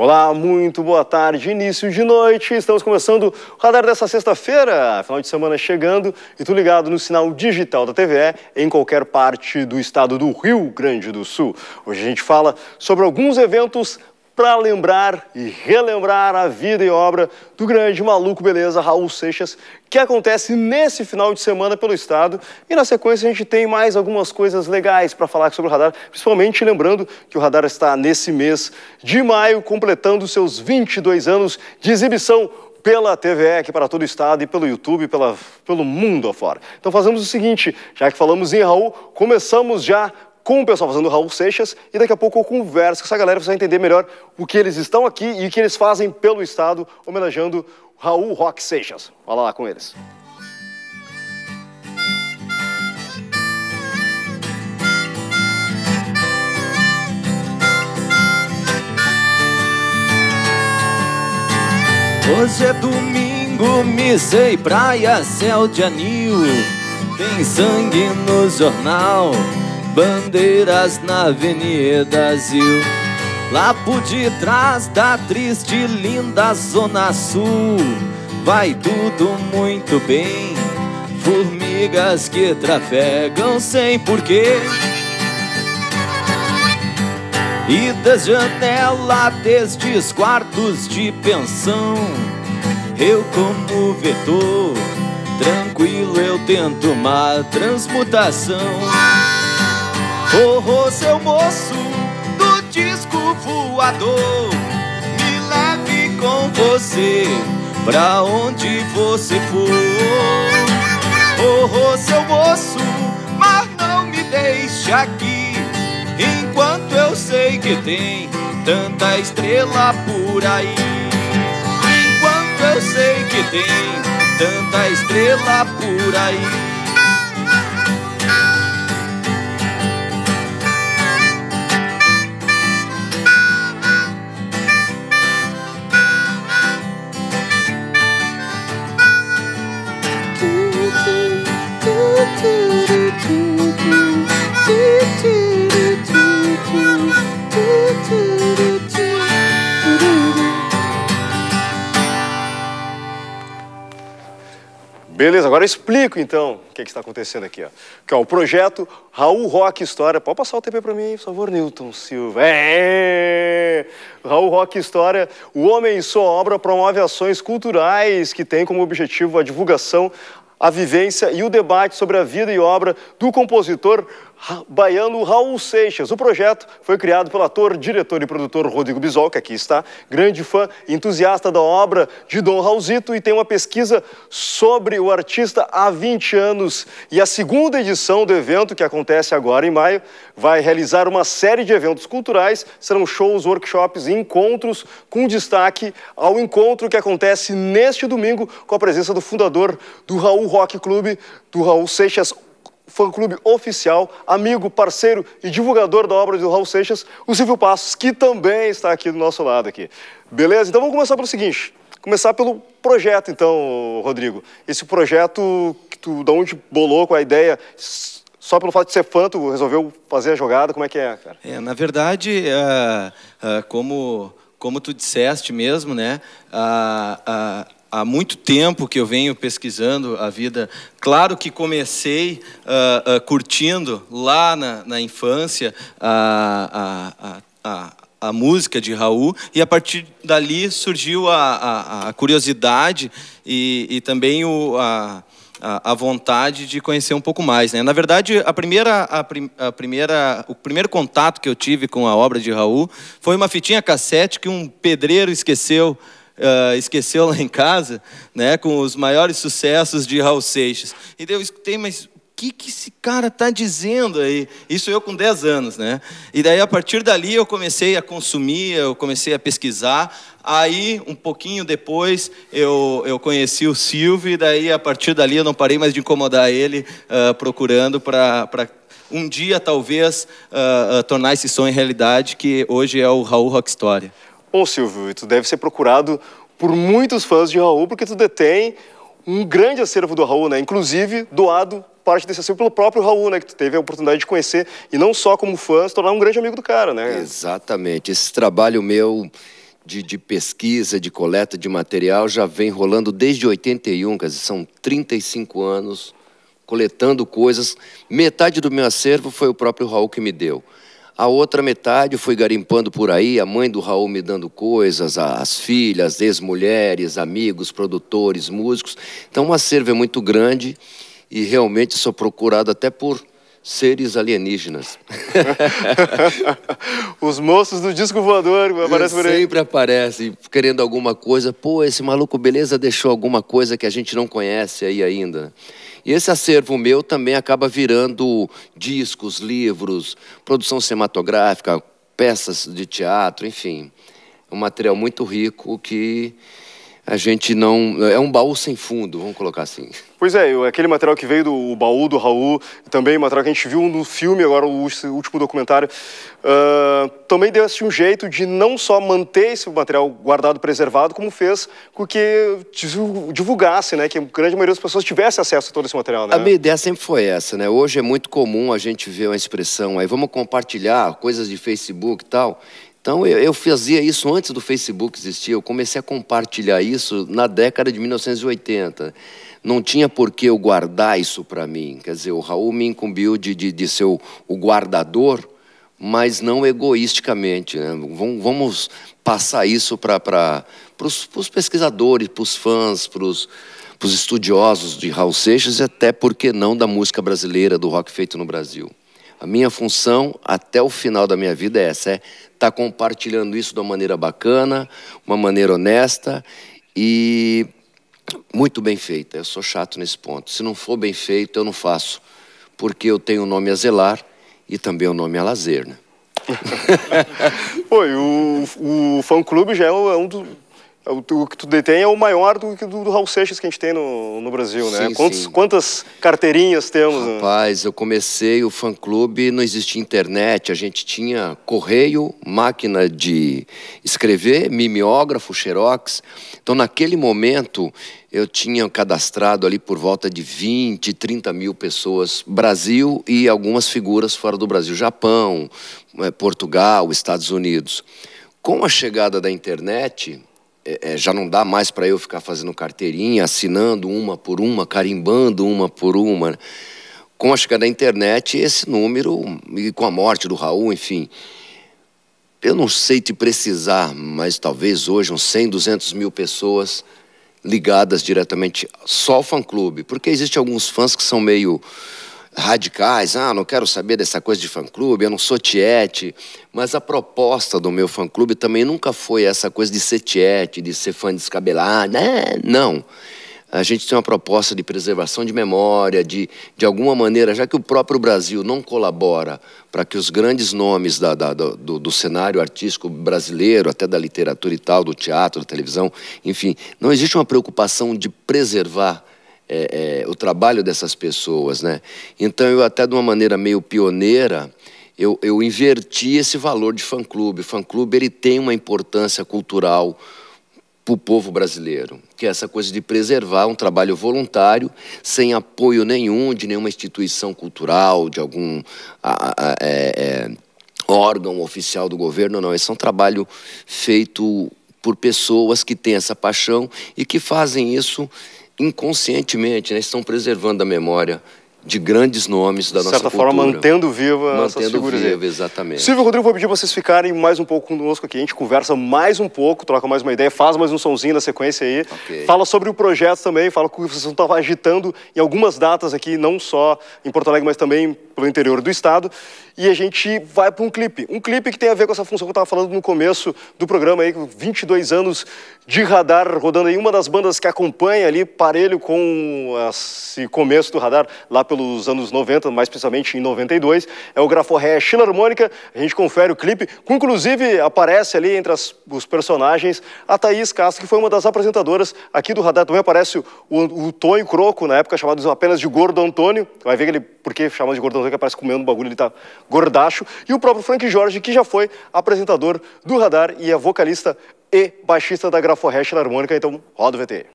Olá, muito boa tarde, início de noite. Estamos começando o radar dessa sexta-feira, final de semana chegando e tu ligado no sinal digital da TVE em qualquer parte do estado do Rio Grande do Sul. Hoje a gente fala sobre alguns eventos para lembrar e relembrar a vida e obra do grande maluco beleza Raul Seixas, que acontece nesse final de semana pelo estado. E na sequência a gente tem mais algumas coisas legais para falar sobre o radar, principalmente lembrando que o radar está nesse mês de maio completando seus 22 anos de exibição pela aqui para todo o estado e pelo YouTube, pela, pelo mundo afora. Então fazemos o seguinte, já que falamos em Raul, começamos já com o pessoal fazendo o Raul Seixas e daqui a pouco eu converso com essa galera para você entender melhor o que eles estão aqui e o que eles fazem pelo Estado, homenageando Raul Rock Seixas. Fala lá com eles. Hoje é domingo, misei praia, céu de anil, tem sangue no jornal bandeiras na Avenida Zil. Lá por detrás da triste e linda Zona Sul, vai tudo muito bem. Formigas que trafegam sem porquê. E das janelas destes quartos de pensão, eu como vetor, tranquilo eu tento uma transmutação. Ô, oh, seu moço do disco voador, me leve com você pra onde você for. Ô, oh, seu moço, mas não me deixe aqui, enquanto eu sei que tem tanta estrela por aí. Enquanto eu sei que tem tanta estrela por aí. Beleza, agora eu explico então o que, é que está acontecendo aqui. Ó. Que, ó, o projeto Raul Rock História. Pode passar o TP para mim por favor, Newton Silva. É! Raul Rock História, o Homem e Sua Obra promove ações culturais que têm como objetivo a divulgação, a vivência e o debate sobre a vida e obra do compositor baiano Raul Seixas. O projeto foi criado pelo ator, diretor e produtor Rodrigo Bisol, que aqui está, grande fã, entusiasta da obra de Dom Raulzito e tem uma pesquisa sobre o artista há 20 anos. E a segunda edição do evento, que acontece agora em maio, vai realizar uma série de eventos culturais, serão shows, workshops e encontros, com destaque ao encontro que acontece neste domingo com a presença do fundador do Raul Rock Clube, do Raul Seixas, fã-clube oficial, amigo, parceiro e divulgador da obra do Raul Seixas, o Silvio Passos, que também está aqui do nosso lado aqui. Beleza? Então vamos começar pelo seguinte, começar pelo projeto então, Rodrigo. Esse projeto que tu, da onde bolou com a ideia, só pelo fato de ser fã, tu resolveu fazer a jogada, como é que é, cara? É, na verdade, uh, uh, como, como tu disseste mesmo, né, uh, há muito tempo que eu venho pesquisando a vida. Claro que comecei uh, uh, curtindo lá na, na infância a, a, a, a, música de Raul, e a partir dali surgiu a, curiosidade e, e também o, a, a vontade de conhecer um pouco mais. Né? Na verdade, a primeira, a, prim, a, primeira, o primeiro contato que eu tive com a obra de Raul foi uma fitinha cassete que um pedreiro esqueceu uh, esqueceu lá em casa, né, com os maiores sucessos de Raul Seixas. E eu escutei, mas o que, que esse cara está dizendo aí? Isso eu com 10 anos, né? E daí, a partir dali, eu comecei a consumir, eu comecei a pesquisar, Aí, um pouquinho depois, eu, eu conheci o Silvio, e daí, a partir dali, eu não parei mais de incomodar ele, uh, procurando para um dia, talvez, uh, uh, tornar esse sonho realidade, que hoje é o Raul Rock História. Bom, Silvio, tu deve ser procurado por muitos fãs de Raul, porque tu detém um grande acervo do Raul, né? Inclusive, doado parte desse acervo pelo próprio Raul, né? Que tu teve a oportunidade de conhecer, e não só como fã, se tornar um grande amigo do cara, né? Exatamente. Esse trabalho meu de, de pesquisa, de coleta de material, já vem rolando desde 81, quer dizer, são 35 anos coletando coisas. Metade do meu acervo foi o próprio Raul que me deu. A outra metade eu fui garimpando por aí, a mãe do Raul me dando coisas, as filhas, ex-mulheres, amigos, produtores, músicos. Então, uma acervo é muito grande e realmente sou procurado até por seres alienígenas. Os moços do disco voador aparecem por aí. Sempre aparecem querendo alguma coisa. Pô, esse maluco beleza deixou alguma coisa que a gente não conhece aí ainda. E esse acervo meu também acaba virando discos, livros, produção cinematográfica, peças de teatro, enfim. Um material muito rico que a gente não. É um baú sem fundo, vamos colocar assim. Pois é, aquele material que veio do baú do Raul, também material que a gente viu no filme, agora o último documentário, uh, também deu assim, um jeito de não só manter esse material guardado, preservado, como fez com que divulgasse, né? Que a grande maioria das pessoas tivesse acesso a todo esse material, né? A minha ideia sempre foi essa, né? Hoje é muito comum a gente ver uma expressão aí, vamos compartilhar coisas de Facebook e tal. Então eu, eu, fazia isso antes do Facebook existir, eu comecei a compartilhar isso na década de 1980. Não tinha por que eu guardar isso para mim. Quer dizer, o Raul me incumbiu de, de, de ser o, o, guardador, mas não egoisticamente. Né? Vamos, vamos, passar isso para os pesquisadores, para os fãs, para os estudiosos de Raul Seixas e até, por que não, da música brasileira, do rock feito no Brasil. A minha função até o final da minha vida é essa, é estar tá compartilhando isso de uma maneira bacana, uma maneira honesta e muito bem feita. Eu sou chato nesse ponto. Se não for bem feito, eu não faço, porque eu tenho o nome a zelar e também o nome a lazer, né? o, o fã-clube já é um é dos o, que tu detém é o maior do que do, do Raul Seixas que a gente tem no, no Brasil, né? Quantos, sim. Quantas carteirinhas temos? Né? Rapaz, né? eu comecei o fã-clube, não existia internet, a gente tinha correio, máquina de escrever, mimeógrafo, xerox. Então, naquele momento, eu tinha cadastrado ali por volta de 20, 30 mil pessoas, Brasil e algumas figuras fora do Brasil, Japão, eh, Portugal, Estados Unidos. Com a chegada da internet, é, é, já não dá mais para eu ficar fazendo carteirinha, assinando uma por uma, carimbando uma por uma. Com a chegada da internet, esse número, e com a morte do Raul, enfim, eu não sei te precisar, mas talvez hoje uns 100, 200 mil pessoas ligadas diretamente só ao fã-clube, porque existe alguns fãs que são meio radicais, ah, não quero saber dessa coisa de fã-clube, eu não sou tiete, mas a proposta do meu fã-clube também nunca foi essa coisa de ser tiete, de ser fã descabelado, né? não. A gente tem uma proposta de preservação de memória, de, de alguma maneira, já que o próprio Brasil não colabora para que os grandes nomes da, da, do, do cenário artístico brasileiro, até da literatura e tal, do teatro, da televisão, enfim, não existe uma preocupação de preservar é, é, o trabalho dessas pessoas, né? Então eu até de uma maneira meio pioneira eu, eu inverti esse valor de fã-clube. Fã-clube ele tem uma importância cultural para o povo brasileiro, que é essa coisa de preservar um trabalho voluntário, sem apoio nenhum de nenhuma instituição cultural, de algum a, a, é, é, órgão oficial do governo, não. Esse é um trabalho feito por pessoas que têm essa paixão e que fazem isso inconscientemente, né, estão preservando a memória de grandes nomes da nossa cultura. De certa forma, mantendo viva mantendo essas figuras. Viva, exatamente. Silvio Rodrigo, vou pedir vocês ficarem mais um pouco conosco aqui. A gente conversa mais um pouco, troca mais uma ideia, faz mais um sonzinho na sequência aí. Okay. Fala sobre o projeto também, fala que vocês estão agitando em algumas datas aqui, não só em Porto Alegre, mas também pelo interior do estado. E a gente vai para um clipe. Um clipe que tem a ver com essa função que eu estava falando no começo do programa aí, 22 anos de radar rodando aí. Uma das bandas que acompanha ali, parelho com esse começo do radar, lá pelos anos 90, mais precisamente em 92. É o Graforré Chilarmônica. A gente confere o clipe, que inclusive aparece ali entre as, os personagens a Thaís Castro, que foi uma das apresentadoras aqui do Radar. Também aparece o, o Tonho Croco, na época chamado apenas de Gordo Antônio. Vai ver que ele, porque chamado de Gordo Antônio, que aparece comendo bagulho, ele tá gordacho. E o próprio Frank Jorge, que já foi apresentador do Radar e é vocalista e baixista da Graforré Harmônica. Então, roda o VT.